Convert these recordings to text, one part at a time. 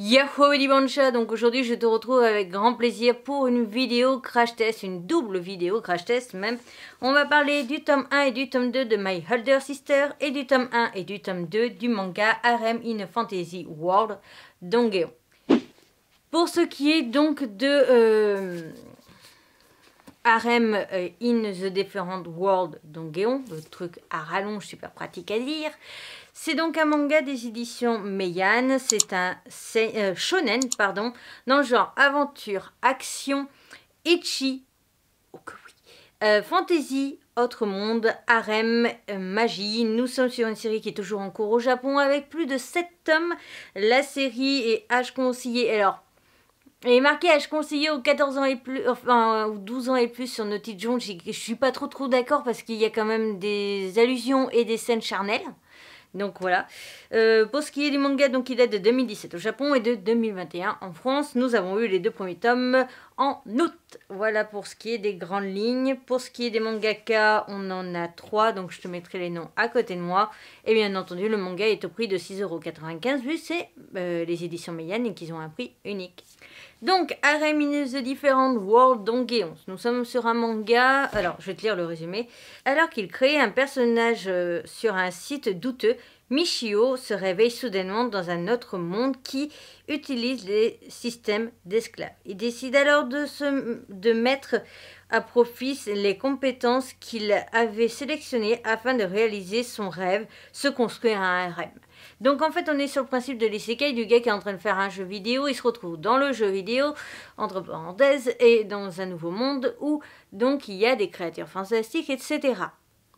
Yahoo Dimancha, donc aujourd'hui je te retrouve avec grand plaisir pour une vidéo crash test, une double vidéo crash test même. On va parler du tome 1 et du tome 2 de My Holder Sister et du tome 1 et du tome 2 du manga Harem in Fantasy World d'Ongeon. Pour ce qui est donc de euh, euh in the Different World d'Ongeon, le truc à rallonge super pratique à lire c'est donc un manga des éditions Meian, c'est un euh, shonen pardon, dans le genre aventure, action, itchy, oh euh, fantasy, autre monde, harem, euh, magie. Nous sommes sur une série qui est toujours en cours au Japon avec plus de 7 tomes. La série est âge conseillé, alors elle est marquée âge conseillé aux 14 ans et plus, enfin, 12 ans et plus sur Naughty John. Je suis pas trop trop d'accord parce qu'il y a quand même des allusions et des scènes charnelles. Donc voilà. Euh, pour ce qui est du manga, donc il date de 2017 au Japon et de 2021 en France. Nous avons eu les deux premiers tomes en août. Voilà pour ce qui est des grandes lignes. Pour ce qui est des mangaka, on en a trois, donc je te mettrai les noms à côté de moi. Et bien entendu, le manga est au prix de 6,95€ vu c'est euh, les éditions Mayan et qu'ils ont un prix unique. Donc, Harem in the Different World d'Ongeons. Nous sommes sur un manga. Alors, je vais te lire le résumé. Alors qu'il crée un personnage euh, sur un site douteux, Michio se réveille soudainement dans un autre monde qui utilise les systèmes d'esclaves. Il décide alors de, mettre à profit les compétences qu'il avait sélectionnées afin de réaliser son rêve, se construire un RM. Donc en fait on est sur le principe de l'isekai du gars qui est en train de faire un jeu vidéo, il se retrouve dans le jeu vidéo, entre parenthèses, et dans un nouveau monde où donc il y a des créatures fantastiques, etc.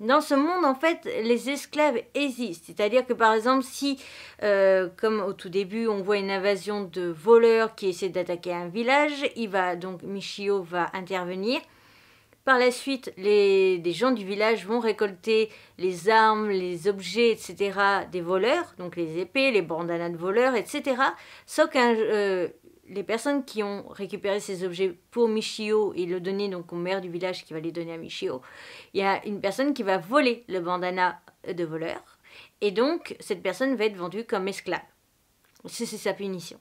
Dans ce monde, en fait, les esclaves existent. C'est-à-dire que, par exemple, si, euh, comme au tout début, on voit une invasion de voleurs qui essaient d'attaquer un village, il va donc Michio va intervenir. Par la suite, les, gens du village vont récolter les armes, les objets, etc. des voleurs, donc les épées, les bandanas de voleurs, etc. Sauf qu'un euh, les personnes qui ont récupéré ces objets pour Michio et le donner donc au maire du village qui va les donner à Michio, il y a une personne qui va voler le bandana de voleur. Et donc, cette personne va être vendue comme esclave. C'est sa punition.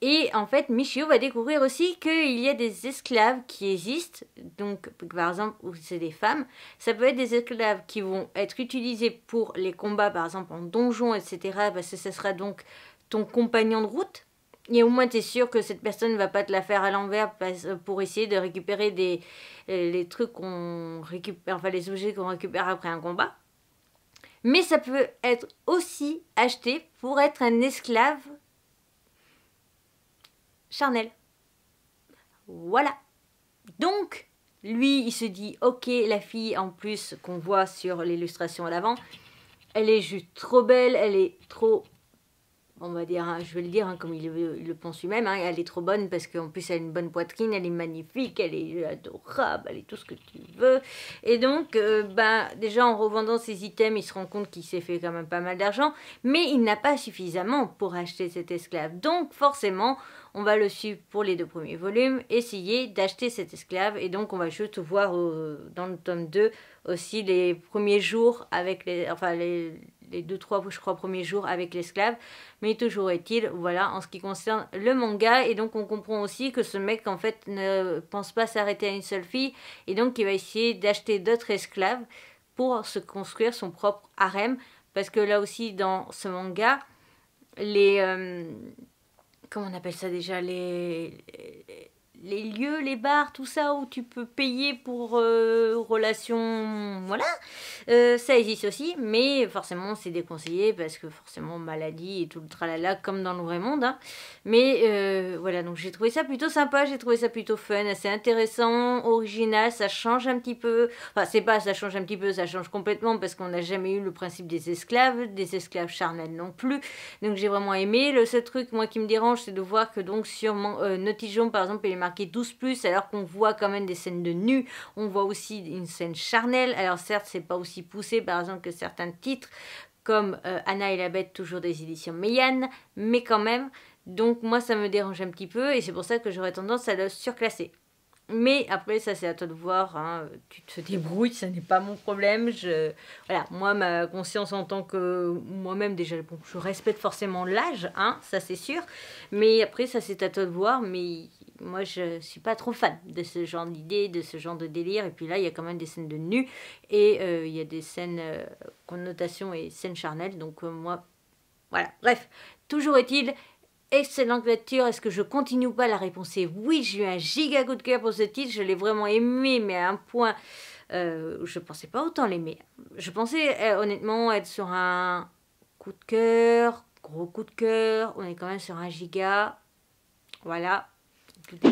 Et en fait, Michio va découvrir aussi qu'il y a des esclaves qui existent. Donc, par exemple, c'est des femmes, ça peut être des esclaves qui vont être utilisés pour les combats, par exemple en donjon, etc. Parce que ça sera donc ton compagnon de route. Et au moins, tu es sûr que cette personne ne va pas te la faire à l'envers euh, pour essayer de récupérer des, euh, les trucs qu'on récupère, enfin les objets qu'on récupère après un combat. Mais ça peut être aussi acheté pour être un esclave charnel. Voilà. Donc, lui, il se dit, ok, la fille en plus qu'on voit sur l'illustration à l'avant, elle est juste trop belle, elle est trop on va dire, hein, je vais le dire hein, comme il, le pense lui-même, hein, elle est trop bonne parce qu'en plus elle a une bonne poitrine, elle est magnifique, elle est adorable, elle est tout ce que tu veux. Et donc, euh, ben, déjà en revendant ses items, il se rend compte qu'il s'est fait quand même pas mal d'argent, mais il n'a pas suffisamment pour acheter cet esclave. Donc forcément, on va le suivre pour les deux premiers volumes, essayer d'acheter cette esclave. Et donc on va juste voir euh, dans le tome 2 aussi les premiers jours avec les... Enfin, les les deux, trois, je crois, premiers jours avec l'esclave. Mais toujours est-il, voilà, en ce qui concerne le manga. Et donc, on comprend aussi que ce mec, en fait, ne pense pas s'arrêter à une seule fille. Et donc, il va essayer d'acheter d'autres esclaves pour se construire son propre harem. Parce que là aussi, dans ce manga, les... Euh, comment on appelle ça déjà les les lieux, les bars, tout ça où tu peux payer pour euh, relations, voilà, euh, ça existe aussi, mais forcément c'est déconseillé parce que forcément maladie et tout le tralala comme dans le vrai monde. Hein. Mais euh, voilà, donc j'ai trouvé ça plutôt sympa, j'ai trouvé ça plutôt fun, assez intéressant, original, ça change un petit peu. Enfin, c'est pas ça change un petit peu, ça change complètement parce qu'on n'a jamais eu le principe des esclaves, des esclaves charnels non plus. Donc j'ai vraiment aimé. Le seul truc, moi, qui me dérange, c'est de voir que donc sur mon, par exemple, et les marques marqué 12+, alors qu'on voit quand même des scènes de nu, on voit aussi une scène charnelle, alors certes c'est pas aussi poussé par exemple que certains titres, comme euh, Anna et la bête, toujours des éditions Mayan mais quand même, donc moi ça me dérange un petit peu, et c'est pour ça que j'aurais tendance à le surclasser. Mais après, ça c'est à toi de voir, hein. tu te débrouilles, ça n'est pas mon problème. Je... Voilà, moi, ma conscience en tant que moi-même, déjà, bon, je respecte forcément l'âge, hein, ça c'est sûr. Mais après, ça c'est à toi de voir, mais moi je suis pas trop fan de ce genre d'idée, de ce genre de délire. Et puis là, il y a quand même des scènes de nu et euh, il y a des scènes euh, connotations connotation et scènes charnelles. Donc euh, moi, voilà, bref, toujours est-il excellente lecture. Est-ce que je continue ou pas La réponse est oui. J'ai eu un giga coup de cœur pour ce titre. Je l'ai vraiment aimé, mais à un point où euh, je ne pensais pas autant l'aimer. Je pensais euh, honnêtement être sur un coup de cœur, gros coup de cœur. On est quand même sur un giga. Voilà.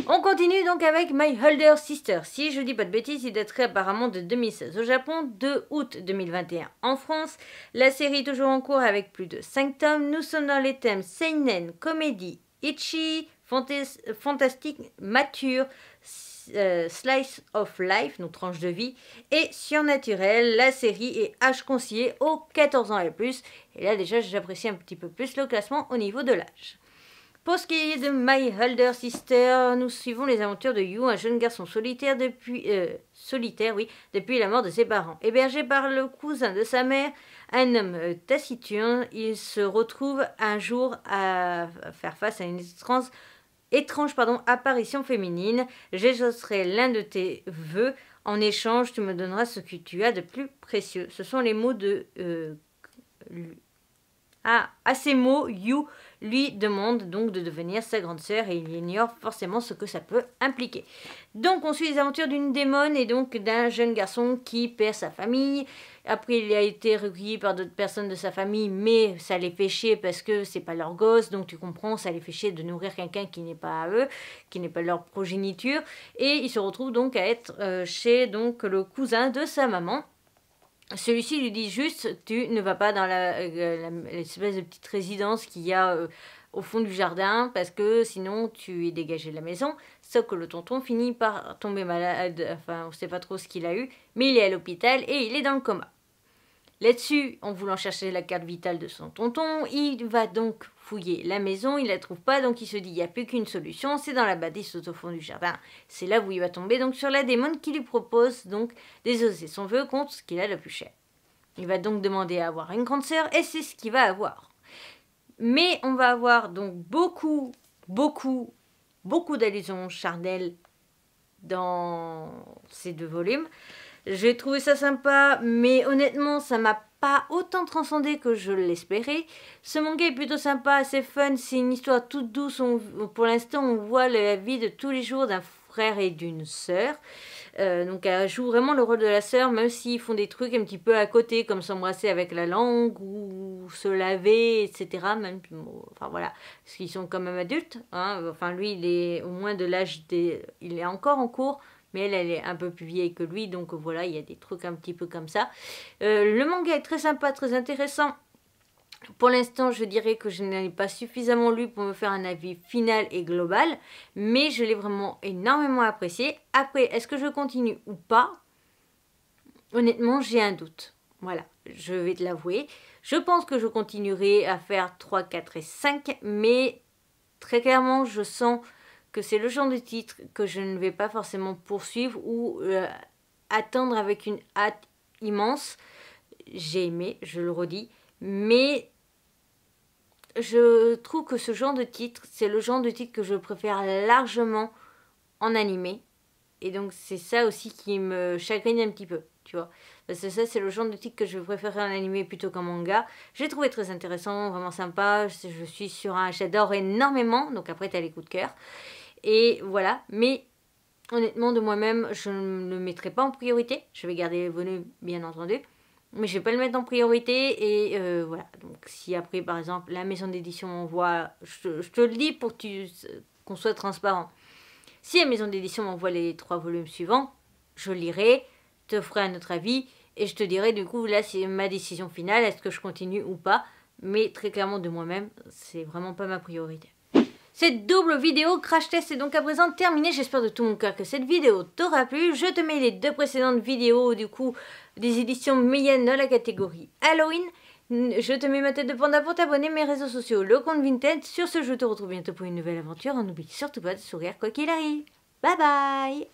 On continue donc avec My Holder Sister. Si je dis pas de bêtises, il daterait apparemment de 2016 au Japon, 2 août 2021 en France. La série est toujours en cours avec plus de 5 tomes. Nous sommes dans les thèmes seinen, comédie, ichi, fantastique, mature, euh, slice of life, nos tranche de vie, et surnaturel. La série est âge conseillé aux 14 ans et plus. Et là déjà, j'apprécie un petit peu plus le classement au niveau de l'âge. Pour ce qui est de My Holder Sister, nous suivons les aventures de Yu, un jeune garçon solitaire depuis, euh, solitaire, oui, depuis la mort de ses parents. Hébergé par le cousin de sa mère, un homme euh, taciturne, il se retrouve un jour à faire face à une étrange apparition féminine. J'exaucerai l'un de tes vœux. En échange, tu me donneras ce que tu as de plus précieux. Ce sont les mots de euh, à, ces mots, Yu lui demande donc de devenir sa grande sœur et il ignore forcément ce que ça peut impliquer. Donc on suit les aventures d'une démone et donc d'un jeune garçon qui perd sa famille. Après il a été recueilli par d'autres personnes de sa famille mais ça les fait chier parce que c'est pas leur gosse donc tu comprends ça les fait chier de nourrir quelqu'un qui n'est pas à eux, qui n'est pas leur progéniture et il se retrouve donc à être euh, chez donc le cousin de sa maman celui-ci lui dit juste, tu ne vas pas dans euh, l'espèce de petite résidence qu'il y a euh, au fond du jardin parce que sinon tu es dégagé de la maison. Sauf que le tonton finit par tomber malade, enfin on sait pas trop ce qu'il a eu, mais il est à l'hôpital et il est dans le coma. Là-dessus, en voulant chercher la carte vitale de son tonton, il va donc fouiller la maison, il la trouve pas, donc il se dit il n'y a plus qu'une solution, c'est dans la bâtisse au fond du jardin. C'est là où il va tomber donc sur la démon qui lui propose donc d'exaucer son vœu contre ce qu'il a le plus cher. Il va donc demander à avoir une grande sœur et c'est ce qu'il va avoir. Mais on va avoir donc beaucoup, beaucoup, beaucoup d'allusions charnelles dans ces deux volumes. J'ai trouvé ça sympa, mais honnêtement, ça m'a pas autant transcendé que je l'espérais. Ce manga est plutôt sympa, assez fun, c'est une histoire toute douce. pour l'instant, on voit la vie de tous les jours d'un frère et d'une sœur. Euh, donc elle joue vraiment le rôle de la sœur, même s'ils font des trucs un petit peu à côté, comme s'embrasser avec la langue ou se laver, etc. Même, enfin voilà, parce qu'ils sont quand même adultes. Hein. Enfin lui, il est au moins de l'âge des, il est encore en cours, mais elle, elle est un peu plus vieille que lui, donc voilà, il y a des trucs un petit peu comme ça. Euh, le manga est très sympa, très intéressant. Pour l'instant, je dirais que je n'en ai pas suffisamment lu pour me faire un avis final et global, mais je l'ai vraiment énormément apprécié. Après, est-ce que je continue ou pas Honnêtement, j'ai un doute. Voilà, je vais te l'avouer. Je pense que je continuerai à faire 3, 4 et 5, mais très clairement, je sens que c'est le genre de titre que je ne vais pas forcément poursuivre ou euh, attendre avec une hâte immense. J'ai aimé, je le redis, mais je trouve que ce genre de titre, c'est le genre de titre que je préfère largement en animé. Et donc c'est ça aussi qui me chagrine un petit peu, tu vois. Parce que ça, c'est le genre de titre que je préfère en animé plutôt qu'en manga. J'ai trouvé très intéressant, vraiment sympa. Je suis sur un, j'adore énormément. Donc après, t'as les coups de cœur. Et voilà, mais honnêtement de moi-même, je ne le mettrai pas en priorité. Je vais garder les volumes bien entendu. Mais je vais pas le mettre en priorité et euh, voilà. Donc si après par exemple la maison d'édition m'envoie, je, te le dis pour qu'on soit transparent. Si la maison d'édition m'envoie les trois volumes suivants, je lirai, te ferai un autre avis et je te dirai du coup là c'est ma décision finale, est-ce que je continue ou pas. Mais très clairement de moi-même, c'est vraiment pas ma priorité. Cette double vidéo crash test est donc à présent terminée. J'espère de tout mon cœur que cette vidéo t'aura plu. Je te mets les deux précédentes vidéos du coup des éditions Mayenne à la catégorie Halloween. Je te mets ma tête de panda pour t'abonner, mes réseaux sociaux, le compte Vinted. Sur ce, je te retrouve bientôt pour une nouvelle aventure. N'oublie surtout pas de sourire quoi qu'il arrive. Bye bye